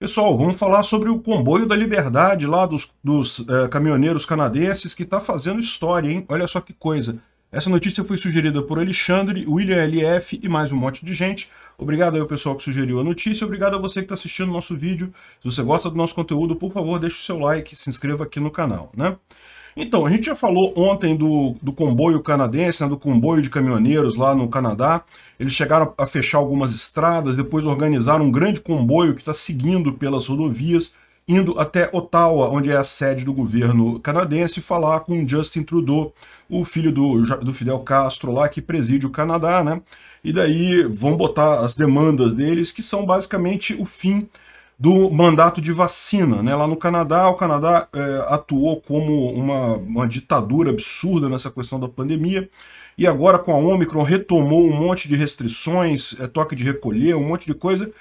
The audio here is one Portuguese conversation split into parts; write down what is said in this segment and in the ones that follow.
Pessoal, vamos falar sobre o comboio da liberdade lá dos, dos é, caminhoneiros canadenses que está fazendo história, hein? Olha só que coisa. Essa notícia foi sugerida por Alexandre, William LF e mais um monte de gente. Obrigado ao pessoal que sugeriu a notícia, obrigado a você que está assistindo o nosso vídeo. Se você gosta do nosso conteúdo, por favor, deixe o seu like, se inscreva aqui no canal, né? Então, a gente já falou ontem do, do comboio canadense, né, do comboio de caminhoneiros lá no Canadá. Eles chegaram a fechar algumas estradas, depois organizaram um grande comboio que está seguindo pelas rodovias, indo até Ottawa, onde é a sede do governo canadense, falar com Justin Trudeau, o filho do, do Fidel Castro lá, que preside o Canadá, né? E daí vão botar as demandas deles, que são basicamente o fim do mandato de vacina. Né? Lá no Canadá, o Canadá é, atuou como uma, uma ditadura absurda nessa questão da pandemia. E agora com a Omicron retomou um monte de restrições, é, toque de recolher, um monte de coisa.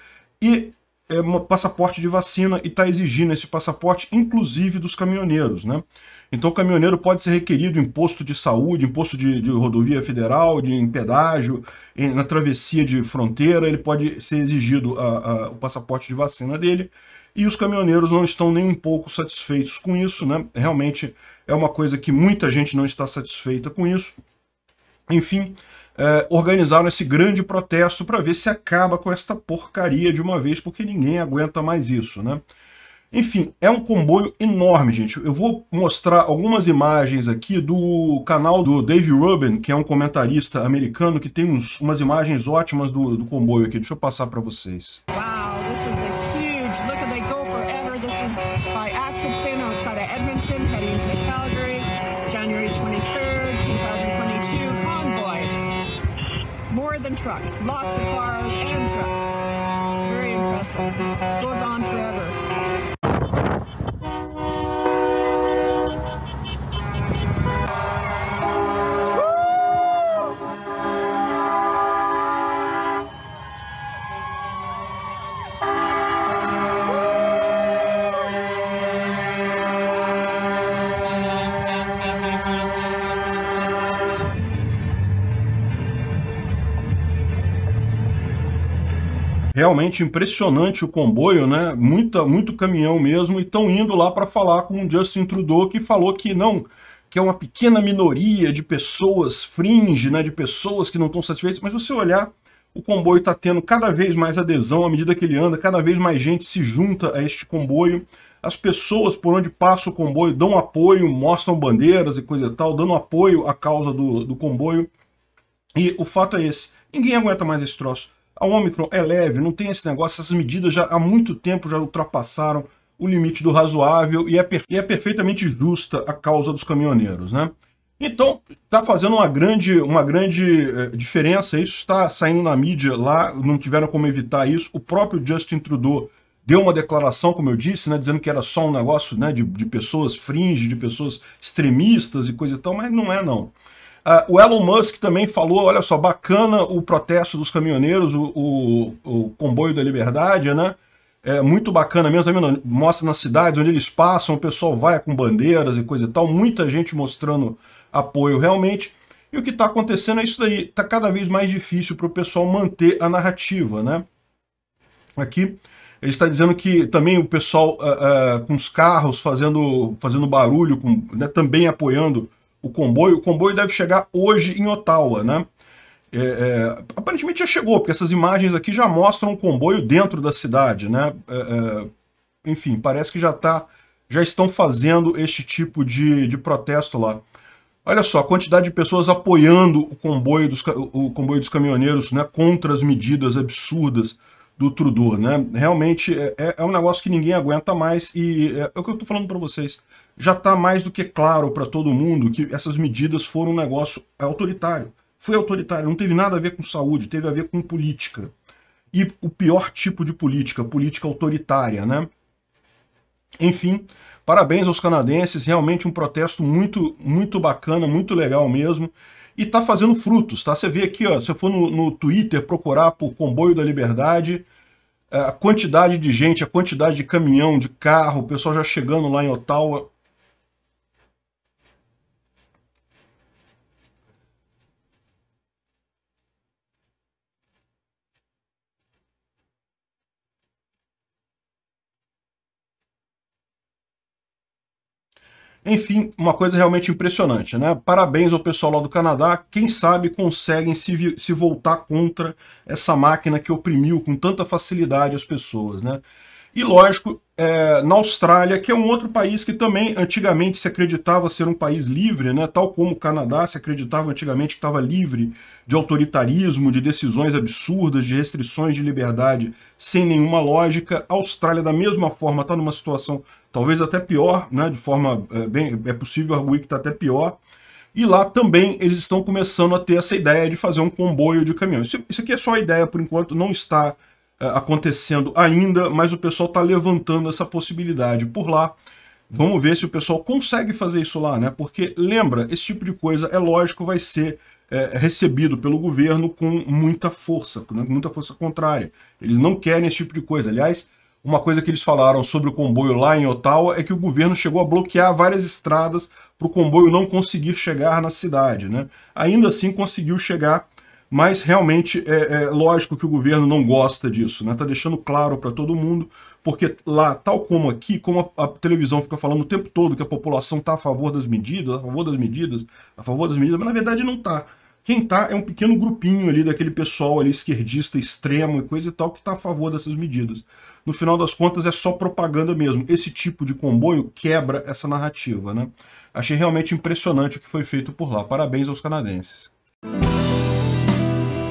E é, um passaporte de vacina e está exigindo esse passaporte, inclusive dos caminhoneiros. Né? Então, o caminhoneiro pode ser requerido imposto de saúde, imposto de, de rodovia federal, de pedágio, em, na travessia de fronteira, ele pode ser exigido a, a, o passaporte de vacina dele. E os caminhoneiros não estão nem um pouco satisfeitos com isso. Né? Realmente é uma coisa que muita gente não está satisfeita com isso. Enfim, eh, organizaram esse grande protesto para ver se acaba com esta porcaria de uma vez, porque ninguém aguenta mais isso, né? Enfim, é um comboio enorme, gente. Eu vou mostrar algumas imagens aqui do canal do Dave Rubin, que é um comentarista americano que tem uns, umas imagens ótimas do, do comboio aqui. Deixa eu passar para vocês. Wow, this is a huge. Look at they go forever. This is by Atchison outside of Edmonton, heading to Calgary, January 23rd, 2022. trucks. Lots of cars and trucks. Very impressive. Goes on forever. realmente impressionante o comboio, né? Muita, muito caminhão mesmo, e estão indo lá para falar com o Justin Trudeau, que falou que não, que é uma pequena minoria de pessoas fringe, né? De pessoas que não estão satisfeitas, mas você olhar o comboio está tendo cada vez mais adesão à medida que ele anda, cada vez mais gente se junta a este comboio. As pessoas por onde passa o comboio dão apoio, mostram bandeiras e coisa e tal, dando apoio à causa do, do comboio. E o fato é esse: ninguém aguenta mais esse troço. A Omicron é leve, não tem esse negócio, essas medidas já há muito tempo já ultrapassaram o limite do razoável e é, e é perfeitamente justa a causa dos caminhoneiros, né? Então, está fazendo uma grande, uma grande eh, diferença, isso está saindo na mídia lá, não tiveram como evitar isso. O próprio Justin Trudeau deu uma declaração, como eu disse, né, dizendo que era só um negócio né, de, de pessoas fringe, de pessoas extremistas e coisa e tal, mas não é não. Uh, o Elon Musk também falou, olha só, bacana o protesto dos caminhoneiros, o, o, o comboio da liberdade, né? É muito bacana mesmo, também tá mostra nas cidades onde eles passam, o pessoal vai com bandeiras e coisa e tal, muita gente mostrando apoio realmente. E o que está acontecendo é isso daí, está cada vez mais difícil para o pessoal manter a narrativa, né? Aqui ele está dizendo que também o pessoal uh, uh, com os carros fazendo, fazendo barulho, com, né, também apoiando o comboio. O comboio deve chegar hoje em Ottawa, né? É, é, aparentemente já chegou, porque essas imagens aqui já mostram o comboio dentro da cidade, né? É, é enfim, parece que já tá, já estão fazendo este tipo de, de protesto lá. Olha só, a quantidade de pessoas apoiando o comboio dos, o comboio dos caminhoneiros né, contra as medidas absurdas do Trudeau, né? Realmente é, é, é um negócio que ninguém aguenta mais e é, o que eu estou falando para vocês já está mais do que claro para todo mundo que essas medidas foram um negócio autoritário. Foi autoritário, não teve nada a ver com saúde, teve a ver com política. E o pior tipo de política, política autoritária, né? Enfim, parabéns aos canadenses, realmente um protesto muito, muito bacana, muito legal mesmo. E está fazendo frutos, tá? Você vê aqui, ó, se você for no, no Twitter procurar por Comboio da Liberdade, é, a quantidade de gente, a quantidade de caminhão, de carro, o pessoal já chegando lá em Ottawa, Enfim, uma coisa realmente impressionante, né? Parabéns ao pessoal lá do Canadá. Quem sabe conseguem se, se voltar contra essa máquina que oprimiu com tanta facilidade as pessoas, né? E lógico, é, na Austrália, que é um outro país que também antigamente se acreditava ser um país livre, né? tal como o Canadá se acreditava antigamente que estava livre de autoritarismo, de decisões absurdas, de restrições de liberdade sem nenhuma lógica. A Austrália, da mesma forma, está numa situação talvez até pior, né? de forma é, bem, é possível arguir que está até pior. E lá também eles estão começando a ter essa ideia de fazer um comboio de caminhões. Isso, isso aqui é só ideia por enquanto, não está é, acontecendo ainda, mas o pessoal está levantando essa possibilidade por lá. Vamos ver se o pessoal consegue fazer isso lá, né? Porque, lembra, esse tipo de coisa, é lógico, vai ser é, recebido pelo governo com muita força, né? com muita força contrária. Eles não querem esse tipo de coisa. Aliás, uma coisa que eles falaram sobre o comboio lá em Ottawa é que o governo chegou a bloquear várias estradas para o comboio não conseguir chegar na cidade, né? Ainda assim, conseguiu chegar mas realmente é, é, lógico que o governo não gosta disso, né? Tá deixando claro para todo mundo, porque lá, tal como aqui, como a, a, televisão fica falando o tempo todo que a população tá a favor das medidas, a favor das medidas, a favor das medidas, mas na verdade não tá. Quem tá é um pequeno grupinho ali daquele pessoal ali esquerdista extremo e coisa e tal que tá a favor dessas medidas. No final das contas é só propaganda mesmo. Esse tipo de comboio quebra essa narrativa, né? Achei realmente impressionante o que foi feito por lá. Parabéns aos canadenses.